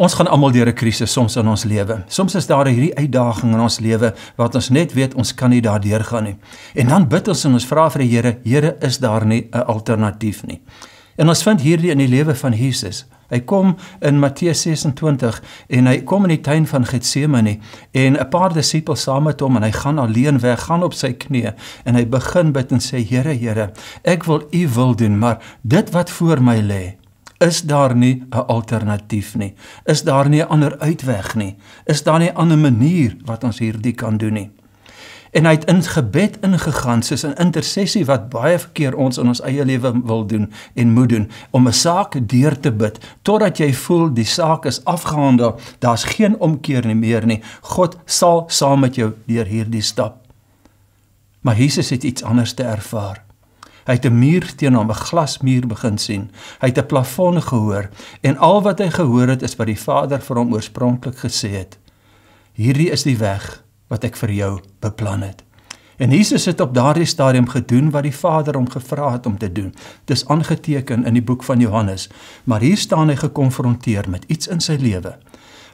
Ons gaan almal deur 'n krisis soms in ons lewe. Soms is daar hierdie uitdaging in ons lewe wat ons net weet ons kan nie daardeur gaan nie. En dan bid ons en ons vra vir die Here, Here, is daar nie 'n alternatief nie? En ons vind hierdie in die lewe van Jesus. Hy kom in Matteus 26 en hy kom in die tuin van Getsemane en 'n paar disippels saam met hom en hy gaan alleen weg, gaan op sy knieë en hy begin bid en sê Here, Here, ek wil U wil doen, maar dit wat voor my lê, is daar nie 'n alternatief nie. Is daar nie 'n ander uitweg nie? Is daar nie 'n ander manier wat ons hierdie kan doen nie? En hy het in gebed ingegaan, soos 'n intersessie wat baie verkeer ons in ons eie lewe wil doen en moet doen om 'n saak deur te bid totdat jy voel die saak is afgehandel, daar's geen omkeer nie meer nie. God sal saam met jou deur hierdie stap. Maar Jesus het iets anders te ervaar. Hy het 'n muur teen hom, 'n glasmuur begin sien. Hy het 'n plafon gehoor en al wat hy gehoor het is wat die Vader vir hom oorspronklik gesê het. Hierdie is die weg wat ek vir jou beplan het. En Jesus het op daardie stadium gedoen wat die Vader hom gevra het om te doen. Dis aangeteken in die boek van Johannes, maar hier staan hy gekonfronteer met iets in sy lewe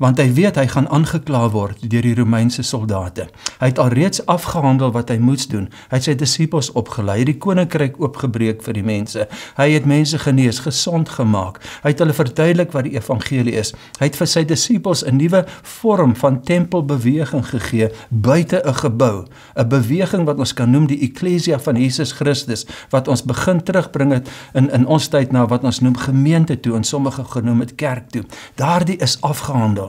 want hy weet hy gaan aangekla word deur die Romeinse soldate. Hy het alreeds afgehandel wat hy moes doen. Hy het sy disippels opgelei, die koninkryk oopgebreek vir die mense. Hy het mense genees, gesond gemaak. Hy het hulle verduidelik wat die evangelie is. Hy het vir sy disippels 'n nuwe vorm van tempelbeweging gegee buite 'n gebou, 'n beweging wat ons kan noem die eklesia van Jesus Christus wat ons begin terugbring het in in ons tyd na wat ons noem gemeente toe en sommige genoem het kerk toe. Daardie is afgehandel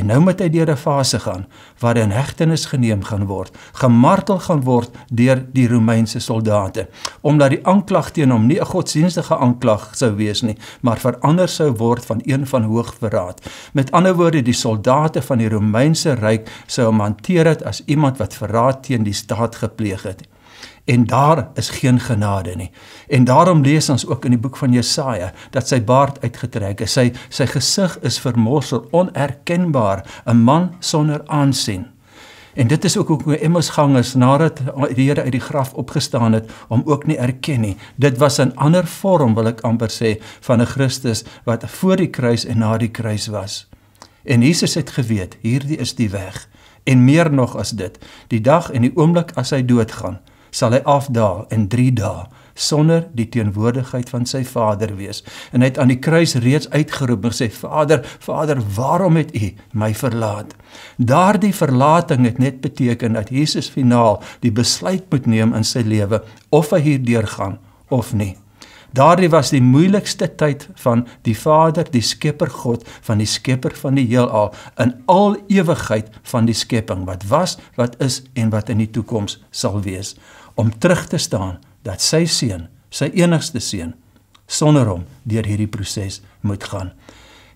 En nou moet hy deur 'n fase gaan waar hy in hegtenis geneem gaan word, gemartel gaan word deur die Romeinse soldate, omdat die aanklag teen hom nie 'n godsdienstige aanklag sou wees nie, maar verander sou word van een van hoogverraad. Met ander woorde, die soldate van die Romeinse ryk sou hom hanteer het as iemand wat verraad teen die staat gepleeg het en daar is geen genade nie. En daarom lees ons ook in die boek van Jesaja dat sy baard uitgetrek is. Sy sy gesig is vermorsel, onherkenbaar, 'n man sonder aansien. En dit is ook hoe Emmaus gang is nadat die Here uit die graf opgestaan het om ook nie erken nie. Dit was 'n ander vorm wil ek amper sê van 'n Christus wat voor die kruis en na die kruis was. En Jesus het geweet, hierdie is die weg. En meer nog as dit, die dag en die oomblik as hy doodgaan, sal hy afdaal in 3 dae sonder die teenwoordigheid van sy Vader wees. En hy het aan die kruis reeds uitgeroep en sê: "Vader, Vader, waarom het U my verlaat?" Daardie verlating het net beteken dat Jesus finaal die besluit moet neem in sy lewe of hy hierdeur gaan of nie. Daardie was die moeilikste tyd van die Vader, die Skepper God, van die Skepper van die heelal in al ewigheid van die skepping wat was, wat is en wat in die toekoms sal wees om terug te staan dat sy seun, sy enigste seun, sonder hom deur hierdie proses moet gaan.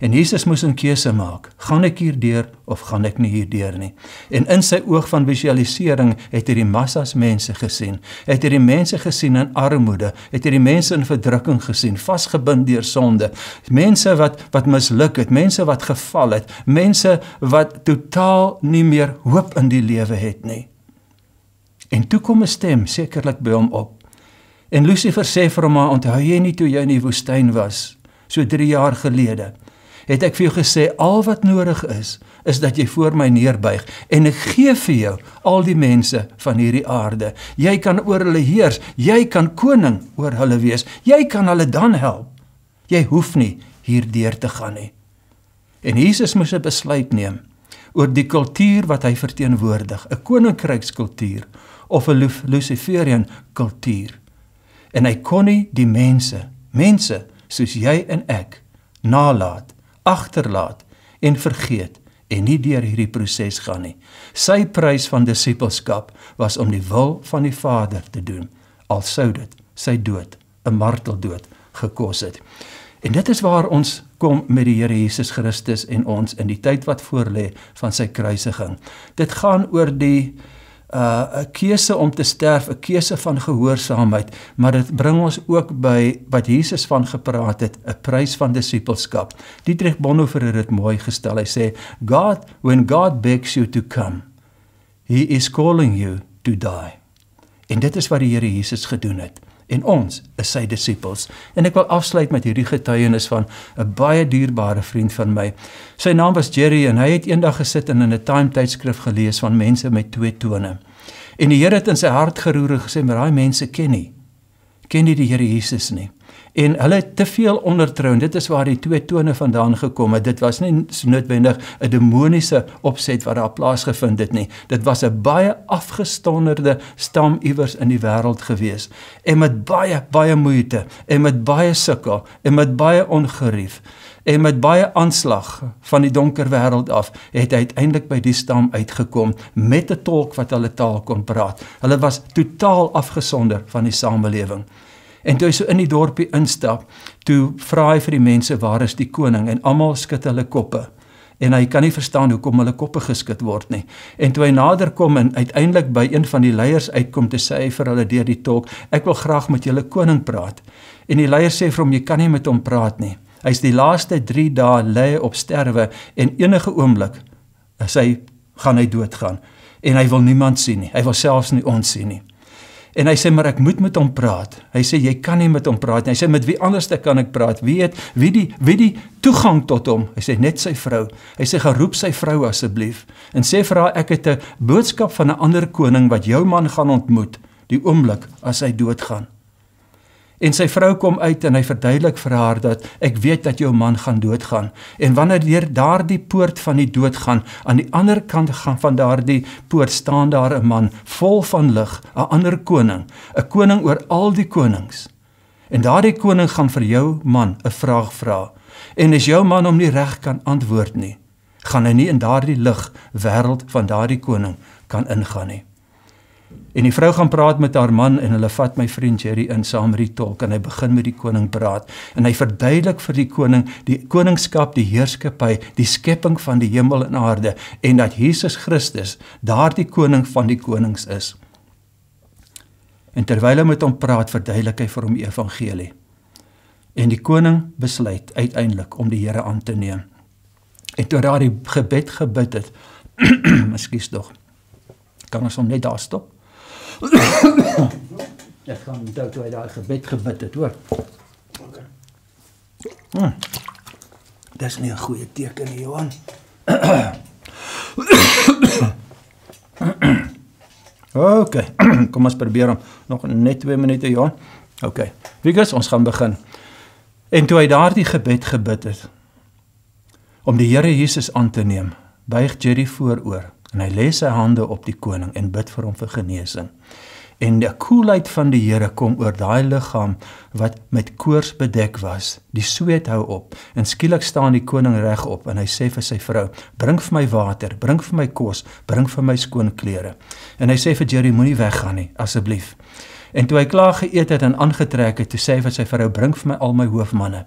En Jesus moes 'n keuse maak. Gaan ek hierdeur of gaan ek nie hierdeur nie? En in sy oog van visualisering het hy die massas mense gesien. Het hy die mense gesien in armoede, het hy die mense in verdrukking gesien, vasgebind deur sonde. Mense wat wat misluk het, mense wat geval het, mense wat totaal nie meer hoop in die lewe het nie. En toe kom 'n stem sekerlik by hom op. En Lucifer sê vir hom: "Onthou jy nie toe jy in die woestyn was, so 3 jaar gelede, het ek vir jou gesê al wat nodig is, is dat jy voor my neerbuig en ek gee vir jou al die mense van hierdie aarde. Jy kan oor hulle heers, jy kan koning oor hulle wees. Jy kan hulle dan help. Jy hoef nie hierdeur te gaan nie." En Jesus moes 'n besluit neem oor die kultuur wat hy verteenwoordig, 'n koninkrykskultuur of 'n luciferian kultuur. En hy kon nie die mense, mense soos jy en ek, nalat, agterlaat en vergeet en nie deur hierdie proses gaan nie. Sy prys van disippelskap was om die wil van die Vader te doen, al sou dit sy dood, 'n marteldood gekos het. En dit is waar ons kom met die Here Jesus Christus en ons in die tyd wat voorlê van sy kruisiging. Dit gaan oor die uh, 'n uh, keuse om te sterf, 'n keuse van gehoorsaamheid, maar dit bring ons ook by wat Jesus van gepraat het, 'n prys van disipelskap. Dietrich Bonhoeffer het dit mooi gestel. Hy sê, "God, when God begs you to come, he is calling you to die." En dit is wat die Here Jesus gedoen het en ons is sy disippels. En ek wil afsluit met hierdie getuienis van 'n baie dierbare vriend van my. Sy naam was Jerry en hy het eendag gesit en in 'n Time tydskrif gelees van mense met twee tone. En die Here het in sy hart geroer en gesê: "Maar daai mense ken nie ken nie die Here Jesus nie." en hulle te veel ondertrou en dit is waar die twee tone vandaan gekom het dit was nie noodwendig 'n demoniese opset wat daar plaasgevind het nie dit was 'n baie afgestonderde stam iewers in die wêreld gewees en met baie baie moeite en met baie sukkel en met baie ongerief en met baie aanslag van die donker wêreld af het hy uiteindelik by die stam uitgekom met 'n tolk wat hulle taal kon praat hulle was totaal afgesonder van die samelewing En toe hy so in die dorpie instap, toe vra hy vir die mense waar is die koning en almal skud hulle koppe. En hy kan nie verstaan hoekom hulle koppe geskud word nie. En toe hy naderkom en uiteindelik by een van die leiers uitkom te sê vir hulle deur die tolk, ek wil graag met julle koning praat. En die leier sê vir hom jy kan nie met hom praat nie. Hy's die laaste 3 dae lê op sterwe en enige oomblik as hy gaan hy doodgaan en hy wil niemand sien nie. Hy wil selfs nie ons sien nie. En hy sê maar ek moet met hom praat. Hy sê jy kan nie met hom praat nie. Hy sê met wie anders te kan ek praat? Wie het wie die wie die toegang tot hom? Hy sê net sy vrou. Hy sê gaan roep sy vrou asseblief en sê vir haar ek het 'n boodskap van 'n ander koning wat jou man gaan ontmoet die oomblik as hy doodgaan. En sy vrou kom uit en hy verduidelik vir haar dat ek weet dat jou man gaan doodgaan. En wanneer deur daardie poort van die dood gaan, aan die ander kant gaan van daardie poort staan daar 'n man vol van lig, 'n ander koning, 'n koning oor al die konings. En daardie koning gaan vir jou man 'n vraag vra. En as jou man hom nie reg kan antwoord nie, gaan hy nie in daardie lig wêreld van daardie koning kan ingaan nie. En die vrou gaan praat met haar man en hulle vat my vriend Jerry in saam met die tolk en hy begin met die koning praat en hy verduidelik vir die koning die koningskap, die heerskappy, die skepping van die hemel en aarde en dat Jesus Christus daardie koning van die konings is. En terwyl hy met hom praat, verduidelik hy vir hom die evangelie. En die koning besluit uiteindelik om die Here aan te neem. En toe daardie gebed gebid het, ekskuus tog. Kan ons hom net daar stop? ek gaan onthou toe hy daai gebed gebid het, hoor. Okay. Hmm. Dis nie 'n goeie teken nie, Johan. okay. Kom ons probeer hom nog net 2 minute, Johan. Okay. Wiegus, ons gaan begin. En toe hy daardie gebed gebid het om die Here Jesus aan te neem, buig Jerry vooroor en hy lê sy hande op die koning en bid vir hom vir genesing. En die koelheid van die Here kom oor daai liggaam wat met koors bedek was. Die sweet hou op en skielik staan die koning reg op en hy sê vir sy vrou: "Bring vir my water, bring vir my kos, bring vir my skoon klere." En hy sê vir Jerry: "Moenie weggaan nie, asseblief." En toe hy klaar geëet het en aangetrek het, toe sê hy vir sy vrou: "Bring vir my al my hoofmanne."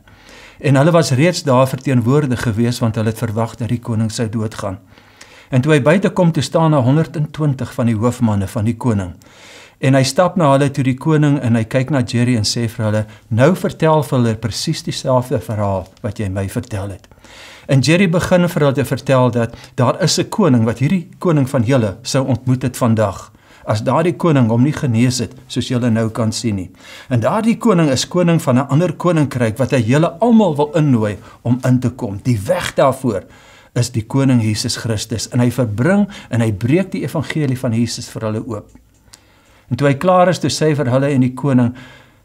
En hulle was reeds daar verteenwoordig geweest want hulle het verwag dat die koning sou doodgaan. En toe hy buite kom, toe staan daar 120 van die hoofmanne van die koning. En hy stap na hulle toe die koning en hy kyk na Jerry en sê vir hulle: "Nou vertel vir hulle presies dieselfde verhaal wat jy my vertel het." En Jerry begin vir hulle vertel dat daar is 'n koning wat hierdie koning van julle sou ontmoet het vandag as daardie koning hom nie genees het soos julle nou kan sien nie. En daardie koning is koning van 'n ander koninkryk wat hy julle almal wil innooi om in te kom. Die weg daarvoor is die koning Jesus Christus en hy verbring en hy breek die evangelie van Jesus vir hulle oop. En toe hy klaar is, toe sê vir hulle en die koning: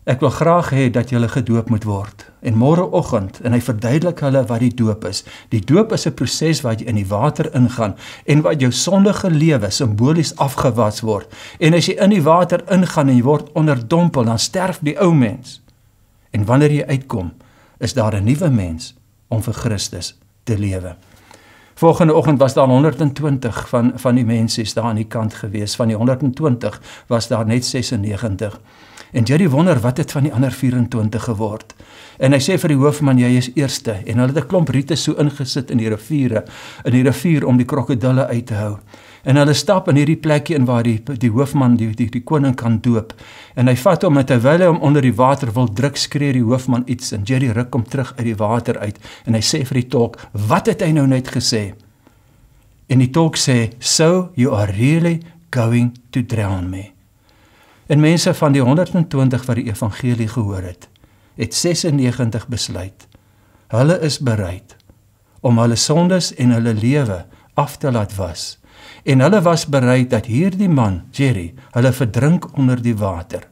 "Ek wil graag hê dat julle gedoop moet word." En môreoggend en hy verduidelik hulle wat die doop is. Die doop is 'n proses waar jy in die water ingaan en waar jou sondige lewe simbolies afgewas word. En as jy in die water ingaan en jy word onderdompel, dan sterf die ou mens. En wanneer jy uitkom, is daar 'n nuwe mens om vir Christus te lewe. Volgende oggend was daar 120 van van die mense is daar aan die kant gewees. Van die 120 was daar net 96. En Jerry wonder wat het van die ander 24 geword. En hy sê vir die hoofman jy is eerste en hulle het 'n klomp riete so ingesit in die riviere, in die rivier om die krokodille uit te hou en hulle stap in hierdie plekkie in waar die die hoofman die die, die koning kan doop en hy vat hom terwyl hy hom onder die water wil druk skree die hoofman iets en Jerry ruk hom terug uit die water uit en hy sê vir die tolk wat het hy nou net gesê en die tolk sê so you are really going to drown me en mense van die 120 wat die evangelie gehoor het het 96 besluit hulle is bereid om hulle sondes en hulle lewe af te laat was En hulle was bereid dat hierdie man, Jerry, hulle verdrink onder die water,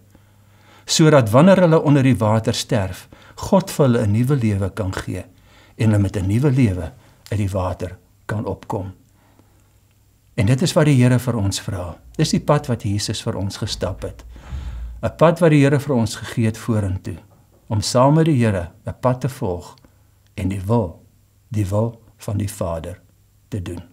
sodat wanneer hulle onder die water sterf, God vir hulle 'n nuwe lewe kan gee en hulle met 'n nuwe lewe uit die water kan opkom. En dit is wat die Here vir ons vra. Dis die pad wat Jesus vir ons gestap het. 'n Pad wat die Here vir ons gegee het vorentoe om saam met die Here 'n pad te volg en die wil, die wil van die Vader te doen.